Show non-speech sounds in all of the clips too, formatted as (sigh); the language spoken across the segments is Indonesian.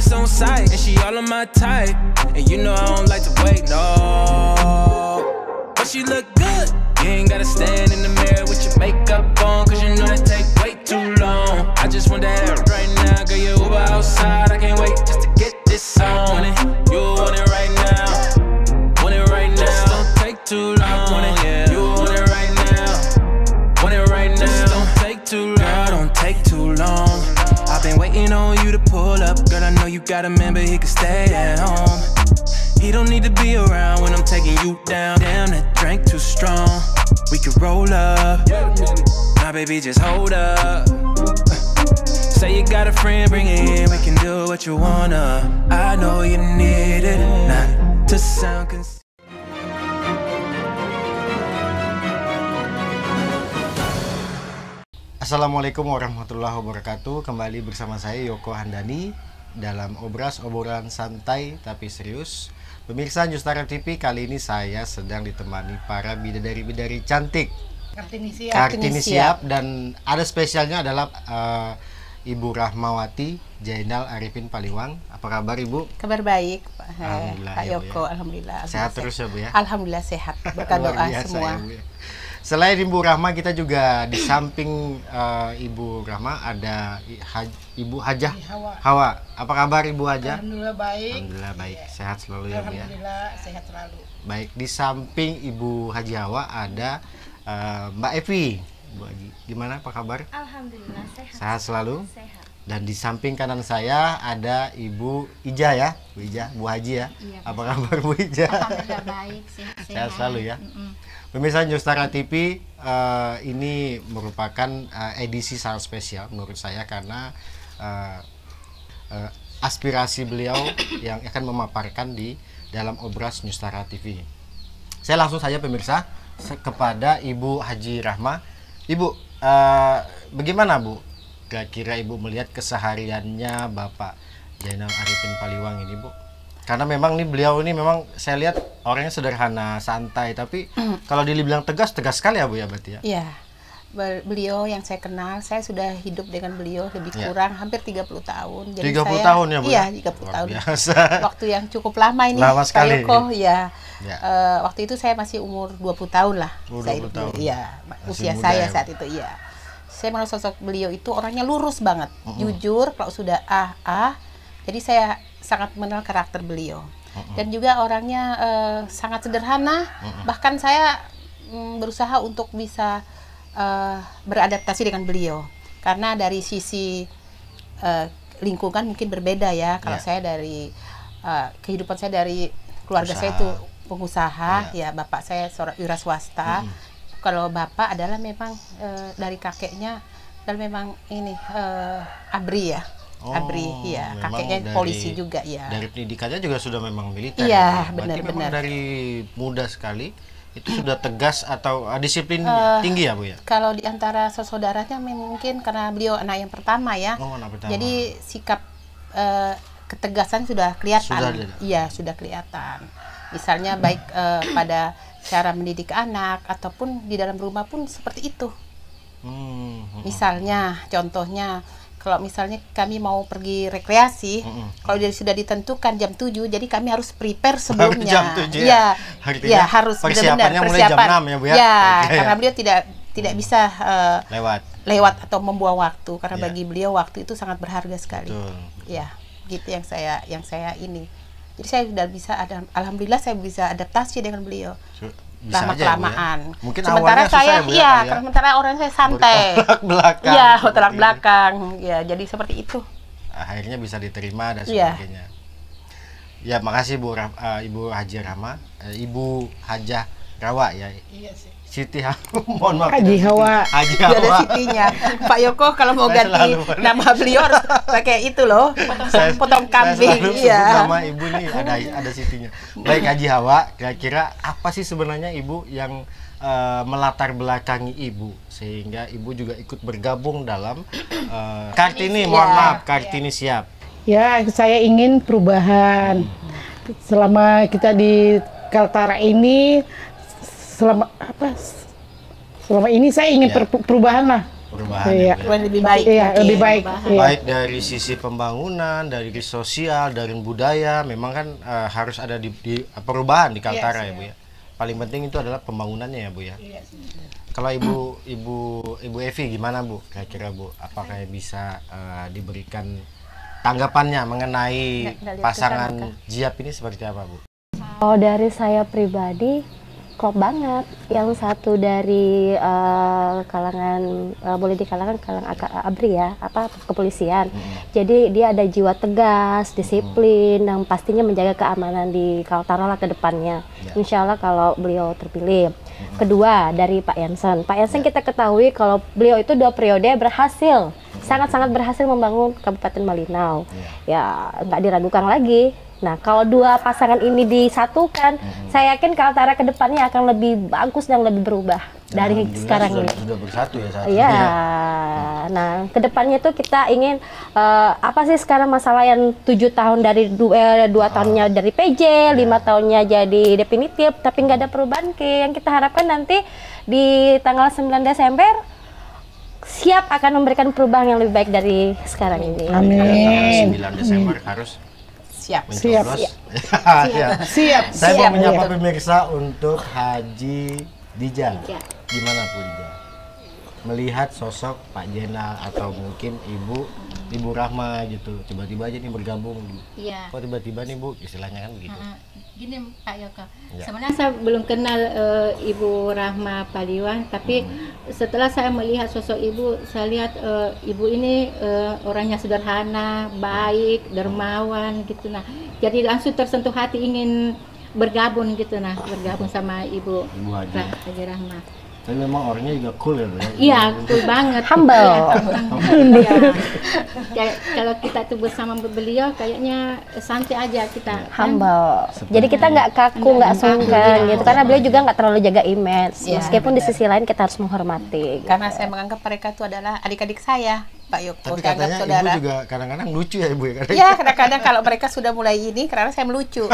it's on sight. And she all on my type. And you know I don't like to wait, no. But she look good. You ain't gotta stand in the mirror with your makeup on. Cause you know that take way too long. I just want that right now. Girl, you Uber outside. I can't wait just to get this on. you got a man, but he can stay at home. He don't need to be around when I'm taking you down. Damn, that drink too strong. We could roll up. My baby, just hold up. Say you got a friend, bring it in. We can do what you wanna. I know you need it, not to sound concerned. Assalamualaikum warahmatullahi wabarakatuh Kembali bersama saya Yoko Handani dalam obras obrolan santai tapi serius. Pemirsa Justara TV kali ini saya sedang ditemani para bidadari-bidadari cantik. Kartini siap. Kartini siap dan ada spesialnya adalah uh, Ibu Rahmawati Jainal Arifin Paliwang. Apa kabar Ibu? Kabar baik Pak. Alhamdulillah. Pak ya, Yoko, ya, ya. Alhamdulillah. Sehat, terus ya Bu ya. Alhamdulillah sehat. Berkat (laughs) doa semua. Ya, ya. Selain Ibu Rahma kita juga di samping uh, Ibu Rahma ada Haj Ibu Hajah iya, Hawa. Hawa. Apa kabar Ibu Hajah? Alhamdulillah baik. Alhamdulillah baik. Ya. Sehat selalu ya Bu ya. Alhamdulillah sehat selalu. Baik, di samping Ibu Haji Hawa ada uh, Mbak Evi. Bu Haji, gimana apa kabar? Alhamdulillah sehat. Sehat selalu? Sehat. Dan di samping kanan saya ada Ibu Ija ya, Bu Ija, Bu Haji ya. Iya, apa kabar Bu Ija? Alhamdulillah baik, sehat. Sehat selalu ya. Mm -mm. Pemirsa Newstara TV uh, eh, ini merupakan uh, edisi sangat spesial menurut saya karena uh, uh, aspirasi beliau (coughs) yang akan memaparkan di dalam obras Newstara TV. Saya langsung saja pemirsa kepada Ibu Haji Rahma. Ibu, uh, bagaimana Bu? Kira-kira Ibu melihat kesehariannya Bapak Jainal Arifin Paliwang ini, Bu? karena memang nih beliau ini memang saya lihat orangnya sederhana, santai, tapi mm. kalau dibilang tegas, tegas sekali ya Bu ya berarti ya. Iya. Beliau yang saya kenal, saya sudah hidup dengan beliau lebih iya. kurang ya. hampir 30 tahun. Jadi 30 saya, tahun ya Bu? Iya, 30 ya? Luar tahun. Biasa. (laughs) Waktu yang cukup lama ini. Lama sekali. Kayoko, ya. ya. Uh, waktu itu saya masih umur 20 tahun lah. Umur 20 saya hidup, tahun. Iya, usia saya ya, saat itu iya. Saya menurut sosok beliau itu orangnya lurus banget, mm -hmm. jujur, kalau sudah ah ah jadi saya sangat mengenal karakter beliau. Mm -hmm. Dan juga orangnya uh, sangat sederhana. Mm -hmm. Bahkan saya mm, berusaha untuk bisa uh, beradaptasi dengan beliau. Karena dari sisi uh, lingkungan mungkin berbeda ya. Kalau yeah. saya dari uh, kehidupan saya dari keluarga Usaha. saya itu pengusaha, yeah. Ya. ya bapak saya seorang wira swasta. Mm -hmm. Kalau bapak adalah memang e, dari kakeknya dan memang ini e, abri ya Oh, Abri, ya. Kakeknya dari, polisi juga, ya. Dari pendidikannya juga sudah memang militer. Iya, ya. benar-benar. dari muda sekali itu sudah tegas atau ah, disiplin uh, tinggi ya, Bu ya? Kalau di antara saudaranya mungkin karena beliau anak yang pertama ya. Oh, anak pertama. Jadi sikap uh, ketegasan sudah kelihatan. Sudah Iya, sudah kelihatan. Misalnya hmm. baik uh, pada cara mendidik anak ataupun di dalam rumah pun seperti itu. Hmm. hmm, hmm. Misalnya contohnya kalau misalnya kami mau pergi rekreasi, mm -hmm. kalau dia sudah ditentukan jam 7, jadi kami harus prepare sebelumnya. jam 7 ya. Ya, ya harus benar-benar persiapan. Mulai jam 6 ya, Bu ya. Iya, ya okay, karena ya. beliau tidak tidak bisa uh, lewat lewat atau membuang waktu karena yeah. bagi beliau waktu itu sangat berharga sekali. Betul. Ya, gitu yang saya yang saya ini. Jadi saya sudah bisa ada alhamdulillah saya bisa adaptasi dengan beliau lama ya, ya. kelamaan. Ya, Mungkin sementara saya ya, iya, ya. sementara orang saya santai. belakang. Iya, belak belakang. Iya, jadi seperti itu. Akhirnya bisa diterima dan iya. sebagainya. Ya, ya makasih Bu eh, Ibu Haji Rama, eh, Ibu Hajah Kawa ya. Iya sih. Siti (laughs) mohon maaf. Haji Hawa. Haji Hawa. Ada Sitinya. Pak Yoko kalau mau saya ganti selalu, (laughs) nama beliau pakai itu loh. Saya, potong kambing. Saya iya. Nama ibu nih ada ada Sitinya. Baik Haji Hawa, kira-kira apa sih sebenarnya ibu yang uh, melatar belakangi ibu sehingga ibu juga ikut bergabung dalam uh, Kartini, mohon maaf Kartini iya. siap. Ya, saya ingin perubahan. Hmm. Selama kita di Kaltara ini selama apa selama ini saya ingin ya. perubahan lah perubahan iya. Ya, ya. lebih baik iya, ya, lebih baik iya. baik dari sisi pembangunan dari sosial dari budaya memang kan uh, harus ada di, di perubahan di Kaltara yes, iya ya bu ya paling penting itu adalah pembangunannya ya bu ya yes. Iya kalau ibu ibu ibu Evi gimana bu kira-kira bu apakah bisa uh, diberikan tanggapannya mengenai pasangan Jiap ini seperti apa bu kalau dari saya pribadi klop banget. Yang satu dari uh, kalangan uh, boleh di kalangan abri ya, apa kepolisian. Hmm. Jadi dia ada jiwa tegas, disiplin, hmm. yang pastinya menjaga keamanan di Kaltara lah ke depannya. Ya. Insya Allah kalau beliau terpilih. Hmm. Kedua dari Pak Yansen. Pak Yansen yeah. kita ketahui kalau beliau itu dua periode berhasil hmm. sangat-sangat berhasil membangun Kabupaten Malinau. Ya, ya nggak diragukan lagi Nah, kalau dua pasangan ini disatukan, hmm. saya yakin Kaltara depannya akan lebih bagus dan lebih berubah nah, dari sekarang sudah, ini. Sudah bersatu ya saat ya. ini. Ya. Nah, depannya tuh kita ingin uh, apa sih sekarang masalah yang tujuh tahun dari eh, dua, dua oh. tahunnya dari PJ, iya. lima tahunnya jadi definitif, tapi nggak ada perubahan ke yang kita harapkan nanti di tanggal 9 Desember siap akan memberikan perubahan yang lebih baik dari sekarang ini. Amin. Amin. 9 Desember harus siap. (laughs) Siap. Siap. siap. Saya mau menyapa pemirsa untuk Haji Dija. Ya. Gimana pun Dija? Melihat sosok Pak Jenal atau mungkin Ibu Ibu Rahma gitu tiba-tiba aja nih bergabung iya kok tiba-tiba nih Bu istilahnya kan begitu uh, gini Pak Yoko yeah. sebenarnya saya belum kenal uh, Ibu Rahma Paliwan tapi hmm. setelah saya melihat sosok Ibu saya lihat uh, Ibu ini uh, orangnya sederhana baik dermawan gitu nah jadi langsung tersentuh hati ingin bergabung gitu nah bergabung sama Ibu, Ibu Haji Rahma tapi memang orangnya juga cool ya, ya? Iya cool banget humble ya. kalau kita tuh bersama beliau kayaknya santai aja kita kan? humble jadi kita nggak kaku nggak sungkan iya. gitu karena beliau juga nggak terlalu jaga image ya, meskipun di sisi lain kita harus menghormati karena saya menganggap mereka itu adalah adik-adik saya Pak Yoko. Tapi katanya saudara. juga kadang-kadang lucu ya ibu ya. Kadang -kadang. kadang kalau mereka sudah mulai ini karena saya melucu. (laughs)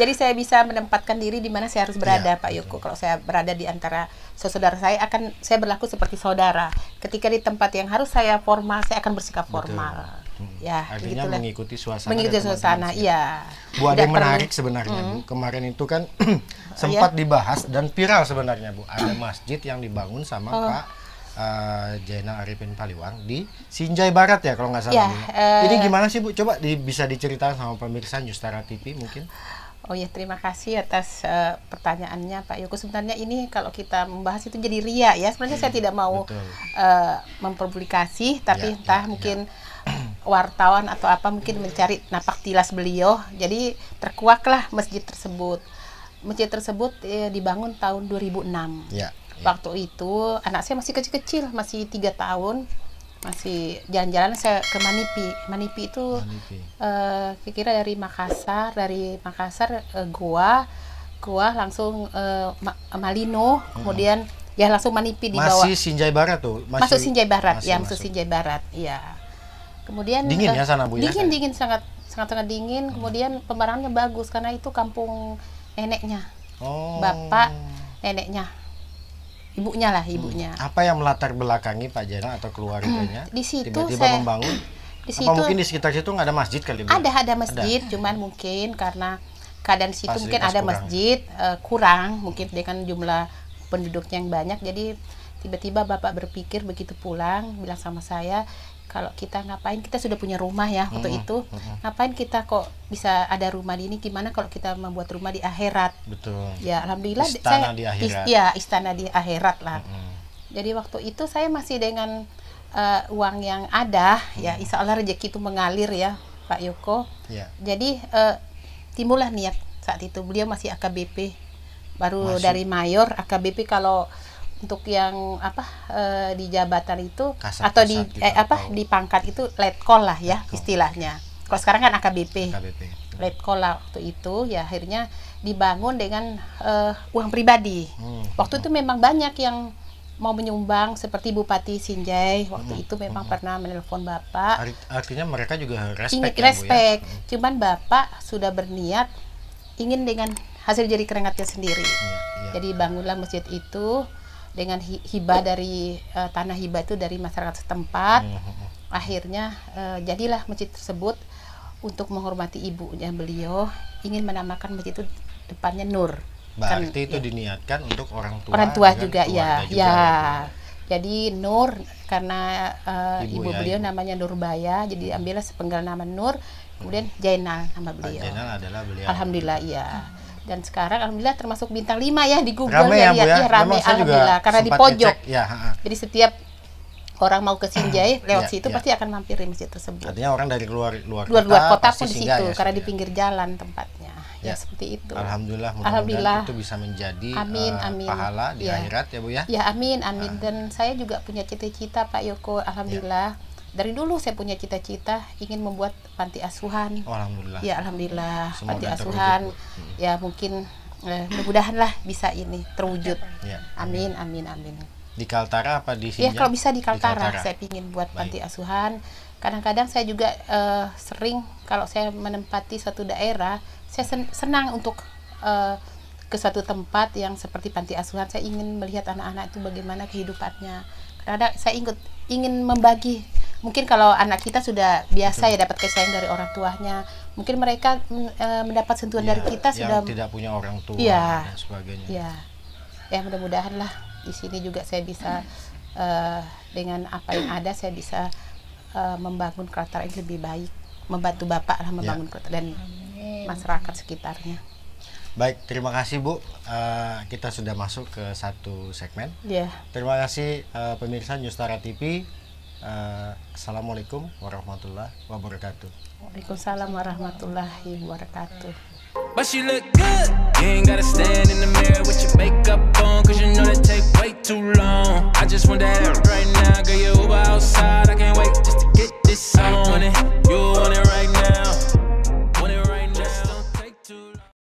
Jadi saya bisa menempatkan diri di mana saya harus berada ya. Pak Yoko. Kalau saya berada di antara saudara saya akan saya berlaku seperti saudara. Ketika di tempat yang harus saya formal saya akan bersikap formal. Betul hmm. ya artinya gitu mengikuti suasana mengikuti suasana iya bu ada yang menarik sebenarnya hmm. bu kemarin itu kan oh, (clears throat) iya. sempat ya. dibahas dan viral sebenarnya bu ada masjid yang dibangun sama oh. pak Eh, Jena Arifin Paliwang di Sinjai Barat ya kalau nggak salah. Ya, uh, Ini eh, gimana sih Bu? Coba di, bisa diceritakan sama pemirsa Newstara TV mungkin. Oh ya, terima kasih atas uh, pertanyaannya Pak Yoko. Sebenarnya ini kalau kita membahas itu jadi ria ya. Sebenarnya hmm, saya tidak mau uh, mempublikasi, tapi ya, entah ya, ya. mungkin ya. wartawan atau apa mungkin mencari napak tilas beliau. Jadi terkuaklah masjid tersebut. Masjid tersebut eh, dibangun tahun 2006. Ya waktu itu anak saya masih kecil-kecil masih tiga tahun masih jalan-jalan saya ke Manipi Manipi itu Manipi. Uh, eh, kira dari Makassar dari Makassar uh, eh, gua Goa langsung uh, Ma Malino kemudian ya langsung Manipi di bawah masih Sinjai Barat tuh masih, masuk Sinjai Barat masih ya masuk, Sinjai Barat ya kemudian dingin uh, ya sana bu ya? dingin ya? dingin sangat sangat sangat dingin hmm. kemudian pemandangannya bagus karena itu kampung neneknya oh. bapak neneknya ibunya lah hmm. ibunya. Hmm. Apa yang melatar belakangi Pak Jena atau keluarganya? Hmm. Di situ tiba-tiba saya, membangun. Di situ, apa mungkin di sekitar situ nggak ada masjid kali? Ada ada masjid, ada. cuman mungkin karena keadaan situ mungkin ada kurang. masjid uh, kurang, mungkin dengan jumlah penduduknya yang banyak, jadi tiba-tiba bapak berpikir begitu pulang bilang sama saya kalau kita ngapain kita sudah punya rumah ya waktu hmm. itu hmm, hmm. ngapain kita kok bisa ada rumah di ini gimana kalau kita membuat rumah di akhirat betul ya alhamdulillah istana saya, di akhirat ist ya istana di akhirat lah hmm, hmm. jadi waktu itu saya masih dengan uh, uang yang ada hmm. ya insya Allah rezeki itu mengalir ya Pak Yoko ya. jadi uh, timbullah niat saat itu beliau masih AKBP baru masih. dari mayor AKBP kalau untuk yang apa e, di jabatan itu Kasat, atau di gitu, eh, apa di pangkat itu letkol lah ya letkol. istilahnya. Kalau sekarang kan AKBP. AKBP. Letkol lah waktu itu ya akhirnya dibangun dengan e, uang pribadi. Hmm. Waktu itu memang banyak yang mau menyumbang seperti Bupati Sinjai waktu hmm. itu memang hmm. pernah menelpon Bapak. Artinya mereka juga respect. Ingin ya, ya? respect. Ya? Cuman Bapak sudah berniat ingin dengan hasil jadi keringatnya sendiri. Hmm, Jadi bangunlah masjid itu dengan hibah dari uh, tanah hibah itu dari masyarakat setempat hmm. hmm, hmm. akhirnya uh, jadilah masjid tersebut untuk menghormati ibunya beliau ingin menamakan masjid itu depannya Nur berarti kan, itu ya. diniatkan untuk orang tua orang tua juga ya juga ya jadi Nur karena uh, ibu, ibu ya, beliau ibu. namanya Nurbaya jadi hmm. ambillah sepenggal nama Nur kemudian Jainal nama beliau Jainal adalah beliau alhamdulillah iya hmm dan sekarang alhamdulillah termasuk bintang 5 ya di Google rame ya, ya, ya. ya. rame alhamdulillah karena di pojok. ya, ha, ha. Jadi setiap orang mau ke Sinjai (clears throat) lewat ya, situ ya. pasti akan mampir di masjid tersebut. Artinya orang dari luar luar, luar, -luar kota, kota pun di situ ya, karena di ya. pinggir jalan tempatnya. Ya, ya seperti itu. Alhamdulillah mudah alhamdulillah itu bisa menjadi amin, uh, amin. pahala di ya. akhirat ya Bu ya. Ya amin amin ah. dan saya juga punya cita-cita Pak Yoko alhamdulillah. Ya dari dulu saya punya cita-cita ingin membuat panti asuhan. Oh, alhamdulillah. Ya alhamdulillah Semoga panti asuhan. Terwujud. Hmm. Ya mungkin eh, mudah-mudahan bisa ini terwujud. Ya. Amin amin amin. Di Kaltara apa di sini? Ya kalau bisa di Kaltara, di Kaltara. saya ingin buat Baik. panti asuhan. Kadang-kadang saya juga eh, sering kalau saya menempati suatu daerah, saya senang untuk eh, ke suatu tempat yang seperti panti asuhan. Saya ingin melihat anak-anak itu bagaimana kehidupannya. Karena saya ingin ingin membagi mungkin kalau anak kita sudah biasa Betul. ya dapat sayang dari orang tuanya mungkin mereka e, mendapat sentuhan ya, dari iya, kita yang sudah tidak punya orang tua ya, dan sebagainya ya ya mudah-mudahan lah di sini juga saya bisa e, dengan apa yang ada saya bisa e, membangun karakter yang lebih baik membantu bapak lah membangun ya. dan masyarakat sekitarnya Baik, terima kasih Bu. Uh, kita sudah masuk ke satu segmen. Yeah. Terima kasih uh, pemirsa Newstara TV. Eh, Assalamualaikum warahmatullahi wabarakatuh. Waalaikumsalam warahmatullahi wabarakatuh. But she look good. You ain't gotta stand in the mirror with your makeup on, cause you know that take way too long. I just want that right now, girl. You Uber outside. I can't wait just to get this on You want it right now.